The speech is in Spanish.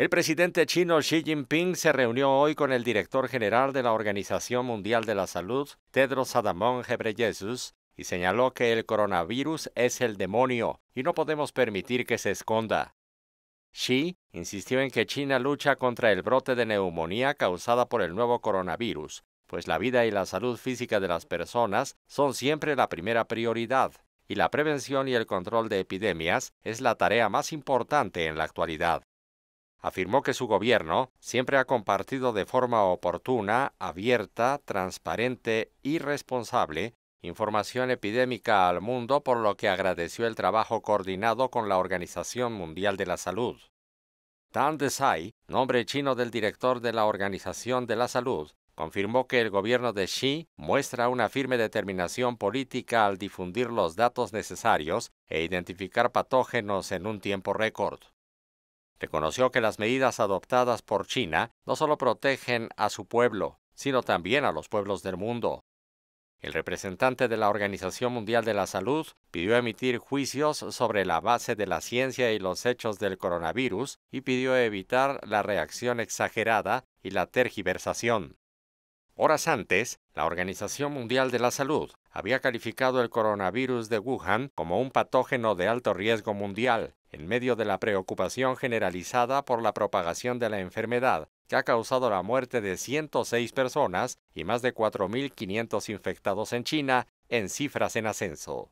El presidente chino Xi Jinping se reunió hoy con el director general de la Organización Mundial de la Salud, Tedros Adhanom Ghebreyesus, y señaló que el coronavirus es el demonio y no podemos permitir que se esconda. Xi insistió en que China lucha contra el brote de neumonía causada por el nuevo coronavirus, pues la vida y la salud física de las personas son siempre la primera prioridad, y la prevención y el control de epidemias es la tarea más importante en la actualidad afirmó que su gobierno siempre ha compartido de forma oportuna, abierta, transparente y responsable información epidémica al mundo, por lo que agradeció el trabajo coordinado con la Organización Mundial de la Salud. Tan Desai, nombre chino del director de la Organización de la Salud, confirmó que el gobierno de Xi muestra una firme determinación política al difundir los datos necesarios e identificar patógenos en un tiempo récord. Reconoció que las medidas adoptadas por China no solo protegen a su pueblo, sino también a los pueblos del mundo. El representante de la Organización Mundial de la Salud pidió emitir juicios sobre la base de la ciencia y los hechos del coronavirus y pidió evitar la reacción exagerada y la tergiversación. Horas antes, la Organización Mundial de la Salud había calificado el coronavirus de Wuhan como un patógeno de alto riesgo mundial en medio de la preocupación generalizada por la propagación de la enfermedad, que ha causado la muerte de 106 personas y más de 4.500 infectados en China, en cifras en ascenso.